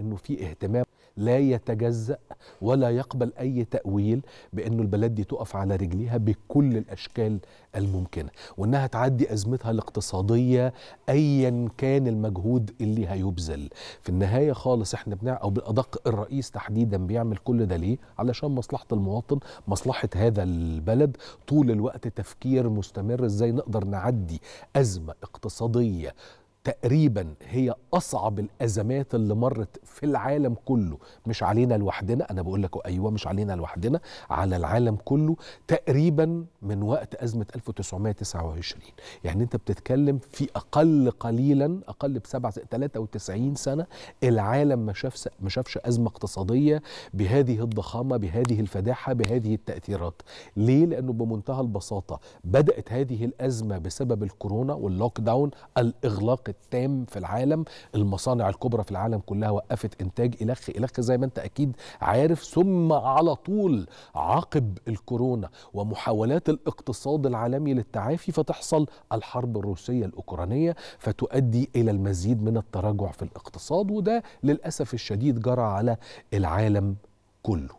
انه في اهتمام لا يتجزا ولا يقبل اي تاويل بانه البلد دي تقف على رجليها بكل الاشكال الممكنه وانها تعدي ازمتها الاقتصاديه ايا كان المجهود اللي هيبذل في النهايه خالص احنا بنع او بالادق الرئيس تحديدا بيعمل كل ده ليه علشان مصلحه المواطن مصلحه هذا البلد طول الوقت تفكير مستمر ازاي نقدر نعدي ازمه اقتصاديه تقريبا هي اصعب الازمات اللي مرت في العالم كله مش علينا لوحدنا انا بقول لك ايوه مش علينا لوحدنا على العالم كله تقريبا من وقت ازمه 1929 يعني انت بتتكلم في اقل قليلا اقل بسبع 93 سنه العالم ما شافش ما شافش ازمه اقتصاديه بهذه الضخامه بهذه الفداحه بهذه التاثيرات ليه لانه بمنتهى البساطه بدات هذه الازمه بسبب الكورونا واللوك داون الاغلاق التام في العالم المصانع الكبرى في العالم كلها وقفت انتاج الخ الخ زي ما انت اكيد عارف ثم على طول عقب الكورونا ومحاولات الاقتصاد العالمي للتعافي فتحصل الحرب الروسيه الاوكرانيه فتؤدي الى المزيد من التراجع في الاقتصاد وده للاسف الشديد جرى على العالم كله